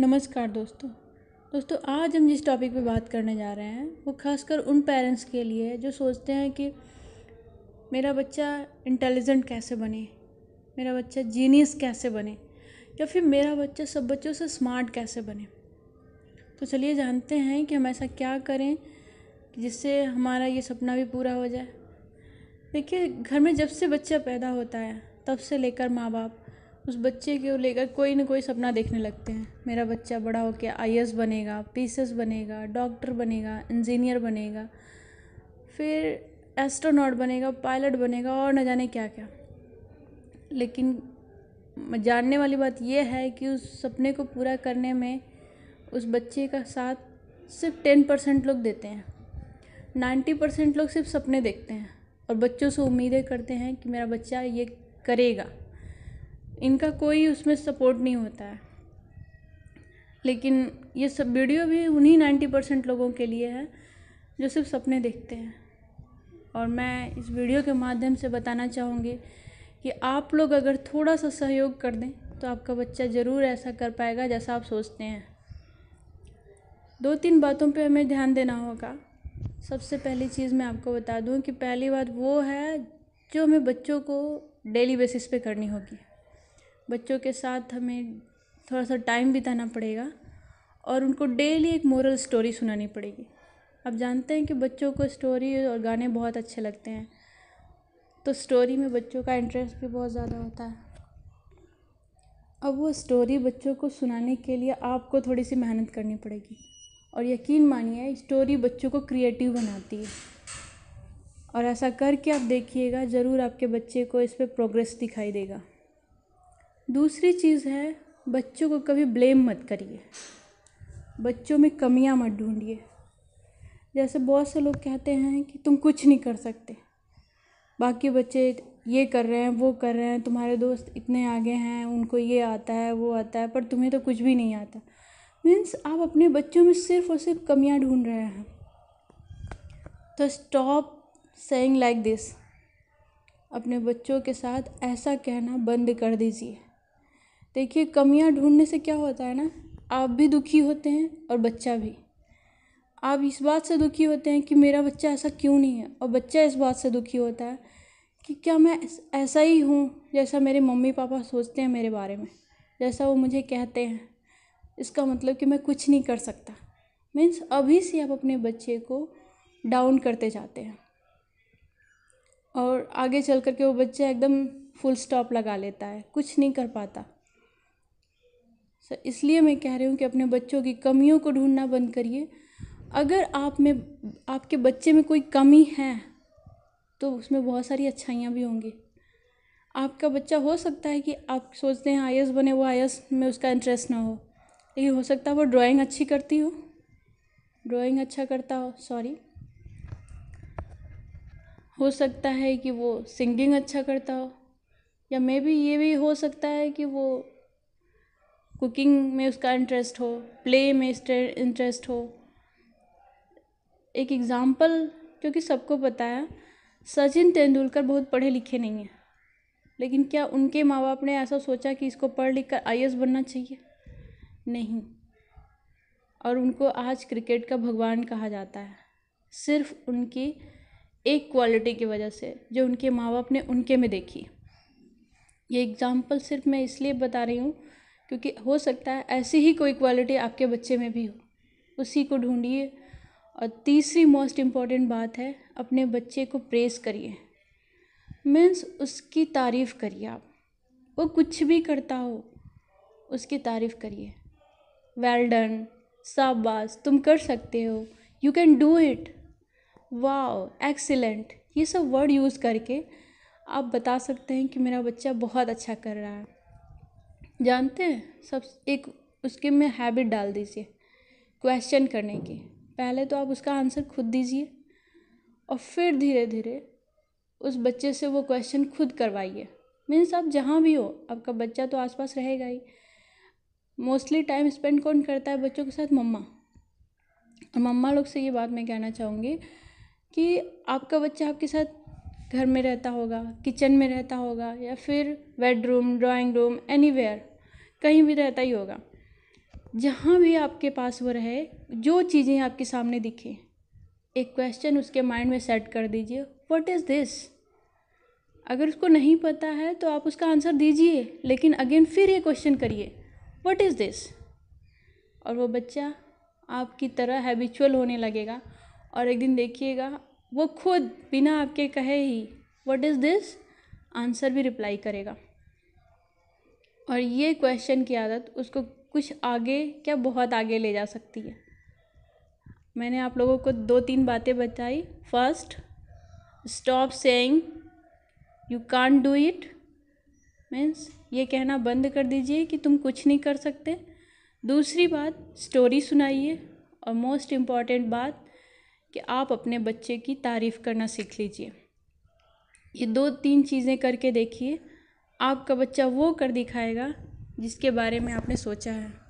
नमस्कार दोस्तों दोस्तों आज हम जिस टॉपिक पे बात करने जा रहे हैं वो खासकर उन पेरेंट्स के लिए है जो सोचते हैं कि मेरा बच्चा इंटेलिजेंट कैसे बने मेरा बच्चा जीनियस कैसे बने या फिर मेरा बच्चा सब बच्चों से स्मार्ट कैसे बने तो चलिए जानते हैं कि हम ऐसा क्या करें जिससे हमारा ये सपना भी पूरा हो जाए देखिए घर में जब से बच्चा पैदा होता है तब से लेकर माँ बाप उस बच्चे को लेकर कोई ना कोई सपना देखने लगते हैं मेरा बच्चा बड़ा होकर आई एस बनेगा पी सी एस बनेगा डॉक्टर बनेगा इंजीनियर बनेगा फिर एस्ट्रोनॉट बनेगा पायलट बनेगा और न जाने क्या क्या लेकिन जानने वाली बात यह है कि उस सपने को पूरा करने में उस बच्चे का साथ सिर्फ टेन परसेंट लोग देते हैं नाइन्टी परसेंट लोग सिर्फ सपने देखते हैं और बच्चों से उम्मीदें करते हैं कि मेरा बच्चा ये करेगा इनका कोई उसमें सपोर्ट नहीं होता है लेकिन ये सब वीडियो भी उन्हीं नाइन्टी परसेंट लोगों के लिए है जो सिर्फ सपने देखते हैं और मैं इस वीडियो के माध्यम से बताना चाहूँगी कि आप लोग अगर थोड़ा सा सहयोग कर दें तो आपका बच्चा ज़रूर ऐसा कर पाएगा जैसा आप सोचते हैं दो तीन बातों पे हमें ध्यान देना होगा सबसे पहली चीज़ मैं आपको बता दूं कि पहली बात वो है जो हमें बच्चों को डेली बेसिस पे करनी होगी बच्चों के साथ हमें थोड़ा सा टाइम बिताना पड़ेगा और उनको डेली एक मोरल स्टोरी सुनानी पड़ेगी आप जानते हैं कि बच्चों को स्टोरी और गाने बहुत अच्छे लगते हैं तो स्टोरी में बच्चों का इंटरेस्ट भी बहुत ज़्यादा होता है अब वो स्टोरी बच्चों को सुनाने के लिए आपको थोड़ी सी मेहनत करनी पड़ेगी और यकीन मानिए स्टोरी बच्चों को क्रिएटिव बनाती है और ऐसा करके आप देखिएगा ज़रूर आपके बच्चे को इस पर प्रोग्रेस दिखाई देगा दूसरी चीज़ है बच्चों को कभी ब्लेम मत करिए बच्चों में कमियां मत ढूंढिए जैसे बहुत से लोग कहते हैं कि तुम कुछ नहीं कर सकते बाकी बच्चे ये कर रहे हैं वो कर रहे हैं तुम्हारे दोस्त इतने आगे हैं उनको ये आता है वो आता है पर तुम्हें तो कुछ भी नहीं आता मीन्स आप अपने बच्चों में सिर्फ और सिर्फ कमियाँ ढूंढ रहे हैं तो स्टॉप सेइंग लाइक दिस अपने बच्चों के साथ ऐसा कहना बंद कर दीजिए देखिए कमियाँ ढूँढने से क्या होता है ना आप भी दुखी होते हैं और बच्चा भी आप इस बात से दुखी होते हैं कि मेरा बच्चा ऐसा क्यों नहीं है और बच्चा इस बात से दुखी होता है कि क्या मैं ऐसा ही हूँ जैसा मेरे मम्मी पापा सोचते हैं मेरे बारे में जैसा वो मुझे कहते हैं इसका मतलब कि मैं कुछ नहीं कर सकता मीन्स अभी से आप अपने बच्चे को डाउन करते जाते हैं और आगे चल कर के वो बच्चा एकदम फुल स्टॉप लगा लेता है कुछ नहीं कर पाता इसलिए मैं कह रही हूँ कि अपने बच्चों की कमियों को ढूंढना बंद करिए अगर आप में आपके बच्चे में कोई कमी है तो उसमें बहुत सारी अच्छाइयाँ भी होंगी आपका बच्चा हो सकता है कि आप सोचते हैं आई बने वो आई में उसका इंटरेस्ट ना हो लेकिन हो सकता है वो ड्राइंग अच्छी करती हो ड्राइंग अच्छा करता हो सॉरी हो सकता है कि वो सिंगिंग अच्छा करता हो या मे बी ये भी हो सकता है कि वो कुकिंग में उसका इंटरेस्ट हो प्ले में इंटरेस्ट हो एक एग्ज़ाम्पल क्योंकि सबको पता है सचिन तेंदुलकर बहुत पढ़े लिखे नहीं हैं लेकिन क्या उनके माँ बाप ने ऐसा सोचा कि इसको पढ़ लिख कर आई बनना चाहिए नहीं और उनको आज क्रिकेट का भगवान कहा जाता है सिर्फ उनकी एक क्वालिटी की वजह से जो उनके माँ बाप ने उनके में देखी ये एग्ज़ाम्पल सिर्फ मैं इसलिए बता रही हूँ क्योंकि हो सकता है ऐसी ही कोई क्वालिटी आपके बच्चे में भी हो उसी को ढूंढिए और तीसरी मोस्ट इम्पॉर्टेंट बात है अपने बच्चे को प्रेस करिए मीन्स उसकी तारीफ़ करिए आप वो कुछ भी करता हो उसकी तारीफ़ करिए वेल डन शाबाश तुम कर सकते हो you can do it wow excellent ये सब वर्ड यूज़ करके आप बता सकते हैं कि मेरा बच्चा बहुत अच्छा कर रहा है जानते हैं सब एक उसके में हैबिट डाल दीजिए क्वेश्चन करने की पहले तो आप उसका आंसर खुद दीजिए और फिर धीरे धीरे उस बच्चे से वो क्वेश्चन खुद करवाइए मीन्स आप जहाँ भी हो आपका बच्चा तो आसपास रहेगा ही मोस्टली टाइम स्पेंड कौन करता है बच्चों के साथ मम्मा और मम्मा लोग से ये बात मैं कहना चाहूँगी कि आपका बच्चा आपके साथ घर में रहता होगा किचन में रहता होगा या फिर bedroom drawing room anywhere कहीं भी रहता ही होगा जहाँ भी आपके पास वो रहे जो चीज़ें आपके सामने दिखे एक क्वेश्चन उसके माइंड में सेट कर दीजिए व्हाट इज़ दिस अगर उसको नहीं पता है तो आप उसका आंसर दीजिए लेकिन अगेन फिर ये क्वेश्चन करिए व्हाट इज़ दिस और वो बच्चा आपकी तरह हैबिचुअल होने लगेगा और एक दिन देखिएगा वो खुद बिना आपके कहे ही व्हाट इज़ दिस आंसर भी रिप्लाई करेगा और ये क्वेश्चन की आदत उसको कुछ आगे क्या बहुत आगे ले जा सकती है मैंने आप लोगों को दो तीन बातें बताई first stop saying you can do it means ये कहना बंद कर दीजिए कि तुम कुछ नहीं कर सकते दूसरी बात स्टोरी सुनाइए और मोस्ट इम्पॉर्टेंट बात कि आप अपने बच्चे की तारीफ़ करना सीख लीजिए ये दो तीन चीज़ें करके देखिए आपका बच्चा वो कर दिखाएगा जिसके बारे में आपने सोचा है